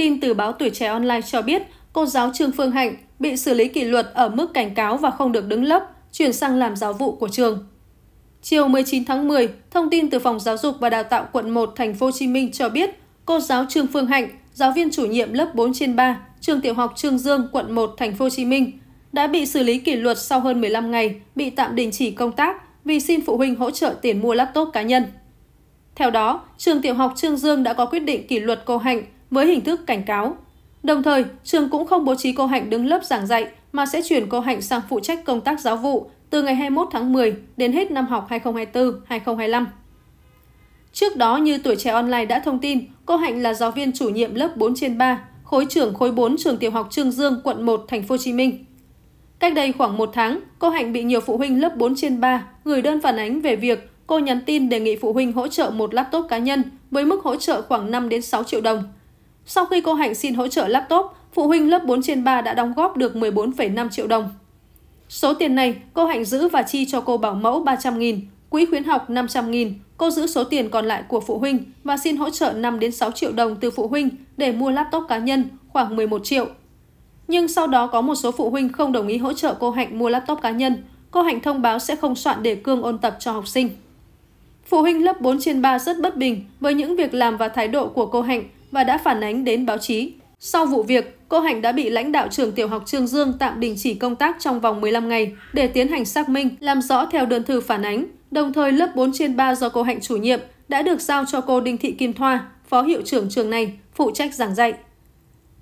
tin từ báo Tuổi Trẻ Online cho biết, cô giáo Trương Phương Hạnh bị xử lý kỷ luật ở mức cảnh cáo và không được đứng lớp, chuyển sang làm giáo vụ của trường. Chiều 19 tháng 10, thông tin từ Phòng Giáo dục và Đào tạo quận 1 thành phố Hồ Chí Minh cho biết, cô giáo Trương Phương Hạnh, giáo viên chủ nhiệm lớp 4 trên 3, trường tiểu học Trương Dương, quận 1 thành phố Hồ Chí Minh đã bị xử lý kỷ luật sau hơn 15 ngày bị tạm đình chỉ công tác vì xin phụ huynh hỗ trợ tiền mua laptop cá nhân. Theo đó, trường tiểu học Trương Dương đã có quyết định kỷ luật cô Hạnh với hình thức cảnh cáo. Đồng thời, trường cũng không bố trí cô Hạnh đứng lớp giảng dạy mà sẽ chuyển cô Hạnh sang phụ trách công tác giáo vụ từ ngày 21 tháng 10 đến hết năm học 2024-2025. Trước đó như tuổi trẻ online đã thông tin, cô Hạnh là giáo viên chủ nhiệm lớp 4 trên 3, khối trưởng khối 4 trường tiểu học Trương Dương, quận 1, thành phố Hồ Chí Minh. Cách đây khoảng một tháng, cô Hạnh bị nhiều phụ huynh lớp 4 trên 3 gửi đơn phản ánh về việc cô nhắn tin đề nghị phụ huynh hỗ trợ một laptop cá nhân với mức hỗ trợ khoảng 5 đến 6 triệu đồng – sau khi cô Hạnh xin hỗ trợ laptop, phụ huynh lớp 4 trên 3 đã đóng góp được 14,5 triệu đồng. Số tiền này, cô Hạnh giữ và chi cho cô bảo mẫu 300 nghìn, quỹ khuyến học 500 nghìn. cô giữ số tiền còn lại của phụ huynh và xin hỗ trợ 5 đến 6 triệu đồng từ phụ huynh để mua laptop cá nhân khoảng 11 triệu. Nhưng sau đó có một số phụ huynh không đồng ý hỗ trợ cô Hạnh mua laptop cá nhân. Cô Hạnh thông báo sẽ không soạn đề cương ôn tập cho học sinh. Phụ huynh lớp 4 trên 3 rất bất bình với những việc làm và thái độ của cô Hạnh và đã phản ánh đến báo chí. Sau vụ việc, cô Hạnh đã bị lãnh đạo trường tiểu học Trương Dương tạm đình chỉ công tác trong vòng 15 ngày để tiến hành xác minh, làm rõ theo đơn thư phản ánh. Đồng thời lớp 4 trên 3 do cô Hạnh chủ nhiệm đã được giao cho cô Đinh Thị Kim Thoa, phó hiệu trưởng trường này, phụ trách giảng dạy.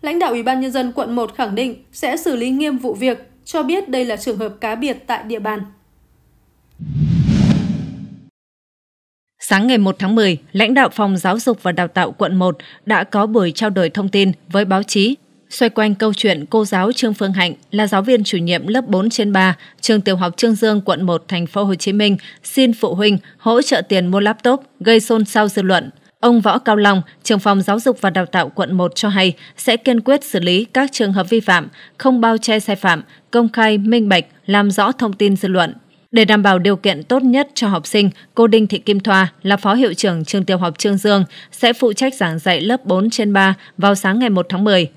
Lãnh đạo Ủy ban nhân dân quận 1 khẳng định sẽ xử lý nghiêm vụ việc, cho biết đây là trường hợp cá biệt tại địa bàn. Sáng ngày 1 tháng 10, lãnh đạo Phòng Giáo dục và Đào tạo quận 1 đã có buổi trao đổi thông tin với báo chí xoay quanh câu chuyện cô giáo Trương Phương Hạnh là giáo viên chủ nhiệm lớp 4 trên 3, trường tiểu học Trương Dương, quận 1, thành phố Hồ Chí Minh, xin phụ huynh hỗ trợ tiền mua laptop, gây xôn xao dư luận. Ông Võ Cao Long, trưởng phòng giáo dục và đào tạo quận 1 cho hay sẽ kiên quyết xử lý các trường hợp vi phạm, không bao che sai phạm, công khai, minh bạch, làm rõ thông tin dư luận. Để đảm bảo điều kiện tốt nhất cho học sinh, cô Đinh Thị Kim Thoa là phó hiệu trưởng trường tiểu học Trương Dương sẽ phụ trách giảng dạy lớp 4 trên 3 vào sáng ngày 1 tháng 10.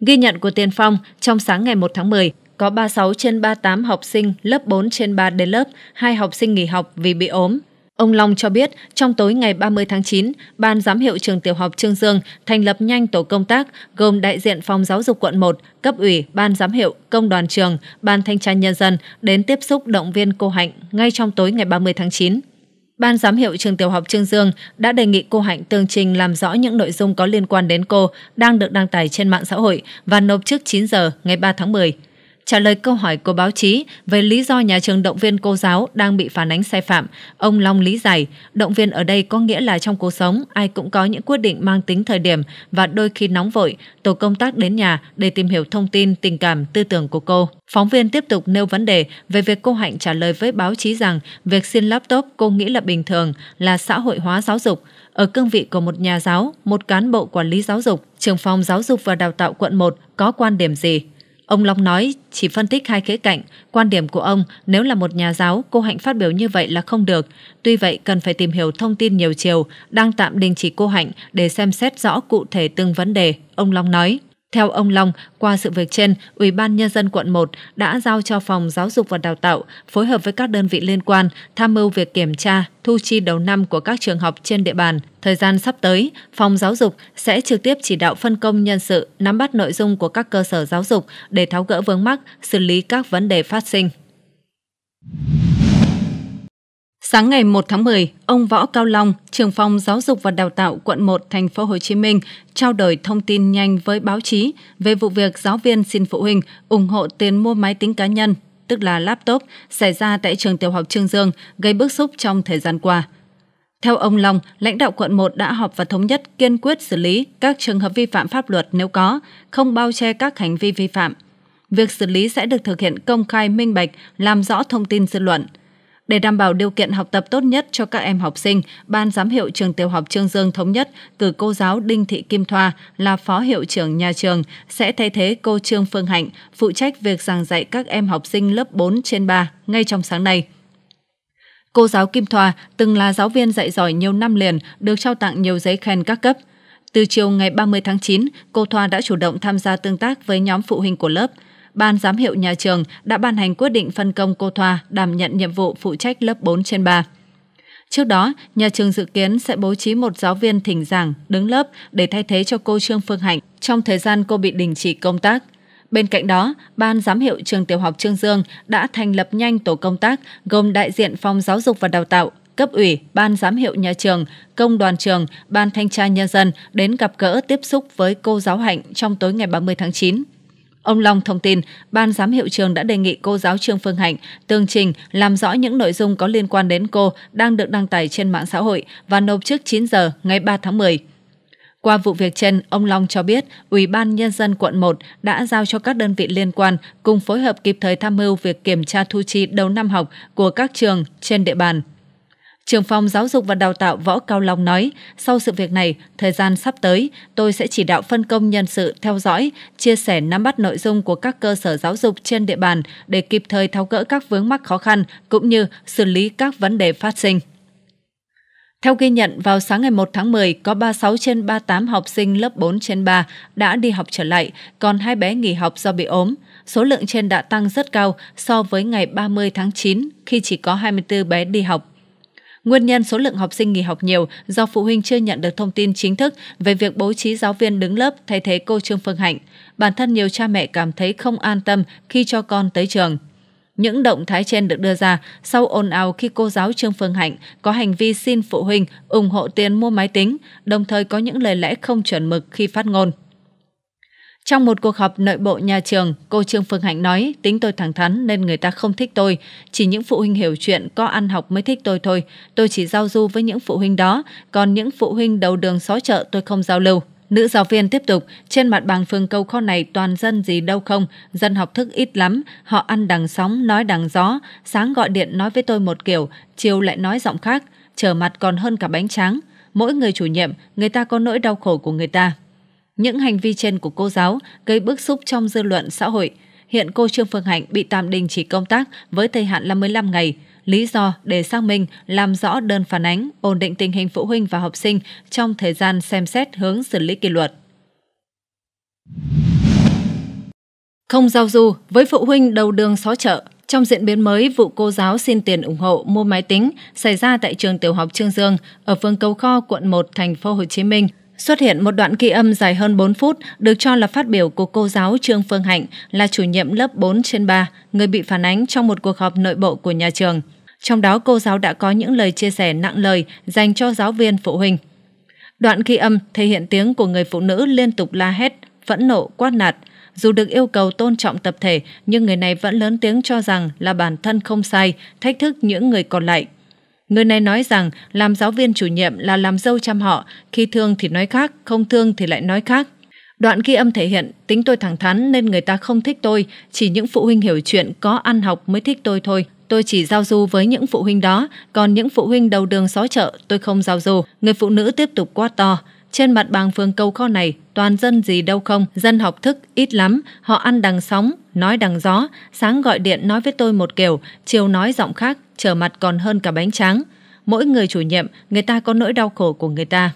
Ghi nhận của Tiền Phong, trong sáng ngày 1 tháng 10, có 36 trên 38 học sinh lớp 4 trên 3 đến lớp, hai học sinh nghỉ học vì bị ốm. Ông Long cho biết, trong tối ngày 30 tháng 9, Ban giám hiệu trường tiểu học Trương Dương thành lập nhanh tổ công tác gồm đại diện phòng giáo dục quận 1, cấp ủy, ban giám hiệu, công đoàn trường, ban thanh tra nhân dân đến tiếp xúc động viên cô Hạnh ngay trong tối ngày 30 tháng 9. Ban giám hiệu trường tiểu học Trương Dương đã đề nghị cô Hạnh tường trình làm rõ những nội dung có liên quan đến cô đang được đăng tải trên mạng xã hội và nộp trước 9 giờ ngày 3 tháng 10. Trả lời câu hỏi của báo chí về lý do nhà trường động viên cô giáo đang bị phản ánh sai phạm, ông Long lý giải, động viên ở đây có nghĩa là trong cuộc sống ai cũng có những quyết định mang tính thời điểm và đôi khi nóng vội, tổ công tác đến nhà để tìm hiểu thông tin, tình cảm, tư tưởng của cô. Phóng viên tiếp tục nêu vấn đề về việc cô Hạnh trả lời với báo chí rằng việc xin laptop cô nghĩ là bình thường, là xã hội hóa giáo dục. Ở cương vị của một nhà giáo, một cán bộ quản lý giáo dục, trường phòng giáo dục và đào tạo quận 1 có quan điểm gì? Ông Long nói chỉ phân tích hai khía cạnh, quan điểm của ông nếu là một nhà giáo cô Hạnh phát biểu như vậy là không được. Tuy vậy cần phải tìm hiểu thông tin nhiều chiều, đang tạm đình chỉ cô Hạnh để xem xét rõ cụ thể từng vấn đề, ông Long nói. Theo ông Long, qua sự việc trên, Ủy ban Nhân dân quận 1 đã giao cho Phòng Giáo dục và Đào tạo phối hợp với các đơn vị liên quan tham mưu việc kiểm tra, thu chi đầu năm của các trường học trên địa bàn. Thời gian sắp tới, Phòng Giáo dục sẽ trực tiếp chỉ đạo phân công nhân sự, nắm bắt nội dung của các cơ sở giáo dục để tháo gỡ vướng mắc, xử lý các vấn đề phát sinh. Sáng ngày 1 tháng 10, ông Võ Cao Long, trưởng phòng Giáo dục và Đào tạo quận 1 thành phố Hồ Chí Minh trao đổi thông tin nhanh với báo chí về vụ việc giáo viên xin phụ huynh ủng hộ tiền mua máy tính cá nhân, tức là laptop, xảy ra tại trường tiểu học Trương Dương gây bức xúc trong thời gian qua. Theo ông Long, lãnh đạo quận 1 đã họp và thống nhất kiên quyết xử lý các trường hợp vi phạm pháp luật nếu có, không bao che các hành vi vi phạm. Việc xử lý sẽ được thực hiện công khai minh bạch, làm rõ thông tin dư luận – để đảm bảo điều kiện học tập tốt nhất cho các em học sinh, Ban giám hiệu trường tiểu học Trương Dương Thống Nhất cử cô giáo Đinh Thị Kim Thoa là phó hiệu trưởng nhà trường sẽ thay thế cô Trương Phương Hạnh phụ trách việc giảng dạy các em học sinh lớp 4 trên 3 ngay trong sáng nay. Cô giáo Kim Thoa từng là giáo viên dạy giỏi nhiều năm liền, được trao tặng nhiều giấy khen các cấp. Từ chiều ngày 30 tháng 9, cô Thoa đã chủ động tham gia tương tác với nhóm phụ huynh của lớp – Ban giám hiệu nhà trường đã ban hành quyết định phân công cô Thoa đảm nhận nhiệm vụ phụ trách lớp 4 trên 3. Trước đó, nhà trường dự kiến sẽ bố trí một giáo viên thỉnh giảng đứng lớp để thay thế cho cô Trương Phương Hạnh trong thời gian cô bị đình chỉ công tác. Bên cạnh đó, Ban giám hiệu trường tiểu học Trương Dương đã thành lập nhanh tổ công tác gồm đại diện phòng giáo dục và đào tạo, cấp ủy, ban giám hiệu nhà trường, công đoàn trường, ban thanh tra nhân dân đến gặp gỡ tiếp xúc với cô giáo Hạnh trong tối ngày 30 tháng 9. Ông Long thông tin, ban giám hiệu trường đã đề nghị cô giáo Trương Phương Hạnh tường trình làm rõ những nội dung có liên quan đến cô đang được đăng tải trên mạng xã hội và nộp trước 9 giờ ngày 3 tháng 10. Qua vụ việc trên, ông Long cho biết Ủy ban Nhân dân quận 1 đã giao cho các đơn vị liên quan cùng phối hợp kịp thời tham mưu việc kiểm tra thu chi đầu năm học của các trường trên địa bàn. Trưởng phòng Giáo dục và Đào tạo Võ Cao Long nói, sau sự việc này, thời gian sắp tới, tôi sẽ chỉ đạo phân công nhân sự theo dõi, chia sẻ nắm bắt nội dung của các cơ sở giáo dục trên địa bàn để kịp thời tháo gỡ các vướng mắc khó khăn cũng như xử lý các vấn đề phát sinh. Theo ghi nhận, vào sáng ngày 1 tháng 10, có 36 trên 38 học sinh lớp 4 trên 3 đã đi học trở lại, còn hai bé nghỉ học do bị ốm. Số lượng trên đã tăng rất cao so với ngày 30 tháng 9 khi chỉ có 24 bé đi học. Nguyên nhân số lượng học sinh nghỉ học nhiều do phụ huynh chưa nhận được thông tin chính thức về việc bố trí giáo viên đứng lớp thay thế cô Trương Phương Hạnh. Bản thân nhiều cha mẹ cảm thấy không an tâm khi cho con tới trường. Những động thái trên được đưa ra sau ồn ào khi cô giáo Trương Phương Hạnh có hành vi xin phụ huynh ủng hộ tiền mua máy tính, đồng thời có những lời lẽ không chuẩn mực khi phát ngôn. Trong một cuộc họp nội bộ nhà trường, cô Trương Phương Hạnh nói tính tôi thẳng thắn nên người ta không thích tôi. Chỉ những phụ huynh hiểu chuyện có ăn học mới thích tôi thôi. Tôi chỉ giao du với những phụ huynh đó, còn những phụ huynh đầu đường xó chợ tôi không giao lưu. Nữ giáo viên tiếp tục, trên mặt bằng phương câu kho này toàn dân gì đâu không, dân học thức ít lắm, họ ăn đằng sóng, nói đằng gió, sáng gọi điện nói với tôi một kiểu, chiều lại nói giọng khác, trở mặt còn hơn cả bánh tráng. Mỗi người chủ nhiệm, người ta có nỗi đau khổ của người ta. Những hành vi trên của cô giáo gây bức xúc trong dư luận xã hội. Hiện cô Trương Phương Hạnh bị tạm đình chỉ công tác với thời hạn là 15 ngày. Lý do để xác minh, làm rõ đơn phản ánh, ổn định tình hình phụ huynh và học sinh trong thời gian xem xét hướng xử lý kỷ luật. Không giao du với phụ huynh đầu đường xó chợ. Trong diễn biến mới, vụ cô giáo xin tiền ủng hộ mua máy tính xảy ra tại trường tiểu học Trương Dương ở phường Cầu Kho, quận 1, thành phố Hồ Chí Minh. Xuất hiện một đoạn ghi âm dài hơn 4 phút được cho là phát biểu của cô giáo Trương Phương Hạnh là chủ nhiệm lớp 4 trên 3, người bị phản ánh trong một cuộc họp nội bộ của nhà trường. Trong đó cô giáo đã có những lời chia sẻ nặng lời dành cho giáo viên phụ huynh. Đoạn ghi âm thể hiện tiếng của người phụ nữ liên tục la hét, phẫn nộ, quát nạt. Dù được yêu cầu tôn trọng tập thể, nhưng người này vẫn lớn tiếng cho rằng là bản thân không sai, thách thức những người còn lại Người này nói rằng làm giáo viên chủ nhiệm là làm dâu chăm họ, khi thương thì nói khác, không thương thì lại nói khác. Đoạn ghi âm thể hiện tính tôi thẳng thắn nên người ta không thích tôi, chỉ những phụ huynh hiểu chuyện có ăn học mới thích tôi thôi. Tôi chỉ giao du với những phụ huynh đó, còn những phụ huynh đầu đường xó chợ tôi không giao du. Người phụ nữ tiếp tục quá to. Trên mặt bằng phường cầu kho này, toàn dân gì đâu không, dân học thức, ít lắm, họ ăn đằng sóng, nói đằng gió, sáng gọi điện nói với tôi một kiểu, chiều nói giọng khác, trở mặt còn hơn cả bánh tráng. Mỗi người chủ nhiệm, người ta có nỗi đau khổ của người ta.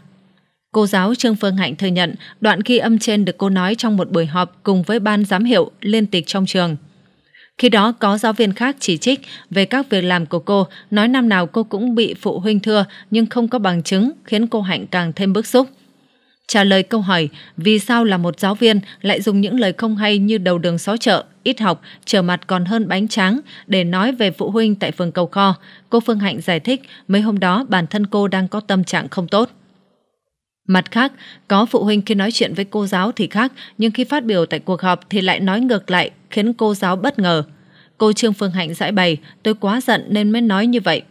Cô giáo Trương Phương Hạnh thừa nhận đoạn ghi âm trên được cô nói trong một buổi họp cùng với ban giám hiệu liên tịch trong trường. Khi đó có giáo viên khác chỉ trích về các việc làm của cô, nói năm nào cô cũng bị phụ huynh thưa nhưng không có bằng chứng khiến cô Hạnh càng thêm bức xúc trả lời câu hỏi vì sao là một giáo viên lại dùng những lời không hay như đầu đường xó chợ, ít học, trở mặt còn hơn bánh tráng để nói về phụ huynh tại phường Cầu Kho. Cô Phương Hạnh giải thích mấy hôm đó bản thân cô đang có tâm trạng không tốt. Mặt khác, có phụ huynh khi nói chuyện với cô giáo thì khác, nhưng khi phát biểu tại cuộc họp thì lại nói ngược lại, khiến cô giáo bất ngờ. Cô Trương Phương Hạnh giải bày, tôi quá giận nên mới nói như vậy.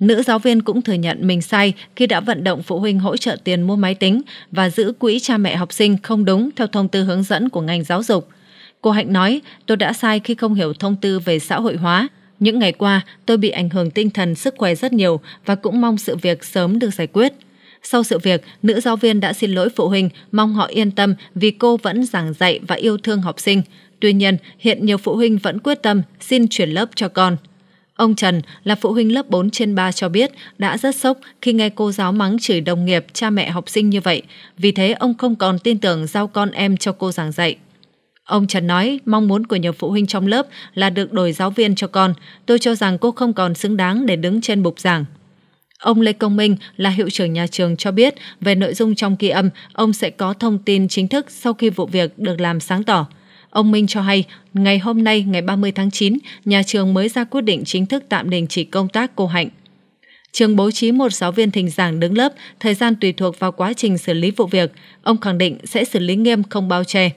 Nữ giáo viên cũng thừa nhận mình sai khi đã vận động phụ huynh hỗ trợ tiền mua máy tính và giữ quỹ cha mẹ học sinh không đúng theo thông tư hướng dẫn của ngành giáo dục. Cô Hạnh nói, tôi đã sai khi không hiểu thông tư về xã hội hóa. Những ngày qua, tôi bị ảnh hưởng tinh thần sức khỏe rất nhiều và cũng mong sự việc sớm được giải quyết. Sau sự việc, nữ giáo viên đã xin lỗi phụ huynh, mong họ yên tâm vì cô vẫn giảng dạy và yêu thương học sinh. Tuy nhiên, hiện nhiều phụ huynh vẫn quyết tâm xin chuyển lớp cho con. Ông Trần là phụ huynh lớp 4 trên 3 cho biết đã rất sốc khi nghe cô giáo mắng chửi đồng nghiệp, cha mẹ học sinh như vậy. Vì thế ông không còn tin tưởng giao con em cho cô giảng dạy. Ông Trần nói mong muốn của nhiều phụ huynh trong lớp là được đổi giáo viên cho con. Tôi cho rằng cô không còn xứng đáng để đứng trên bục giảng. Ông Lê Công Minh là hiệu trưởng nhà trường cho biết về nội dung trong kỳ âm, ông sẽ có thông tin chính thức sau khi vụ việc được làm sáng tỏ. Ông Minh cho hay, ngày hôm nay, ngày 30 tháng 9, nhà trường mới ra quyết định chính thức tạm đình chỉ công tác cô Hạnh. Trường bố trí một giáo viên thỉnh giảng đứng lớp, thời gian tùy thuộc vào quá trình xử lý vụ việc. Ông khẳng định sẽ xử lý nghiêm không bao che.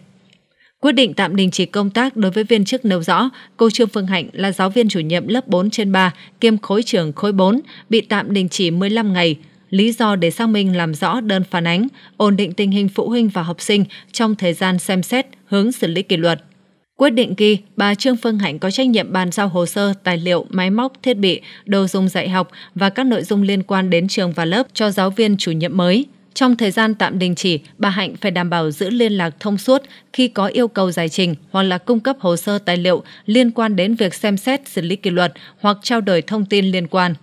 Quyết định tạm đình chỉ công tác đối với viên chức nêu rõ, cô Trương Phương Hạnh là giáo viên chủ nhiệm lớp 4 trên 3, kiêm khối trưởng khối 4, bị tạm đình chỉ 15 ngày. Lý do để xác minh làm rõ đơn phản ánh, ổn định tình hình phụ huynh và học sinh trong thời gian xem xét, hướng xử lý kỷ luật. Quyết định ghi bà Trương Phương Hạnh có trách nhiệm bàn giao hồ sơ, tài liệu, máy móc, thiết bị, đồ dùng dạy học và các nội dung liên quan đến trường và lớp cho giáo viên chủ nhiệm mới. Trong thời gian tạm đình chỉ, bà Hạnh phải đảm bảo giữ liên lạc thông suốt khi có yêu cầu giải trình hoặc là cung cấp hồ sơ tài liệu liên quan đến việc xem xét xử lý kỷ luật hoặc trao đổi thông tin liên quan.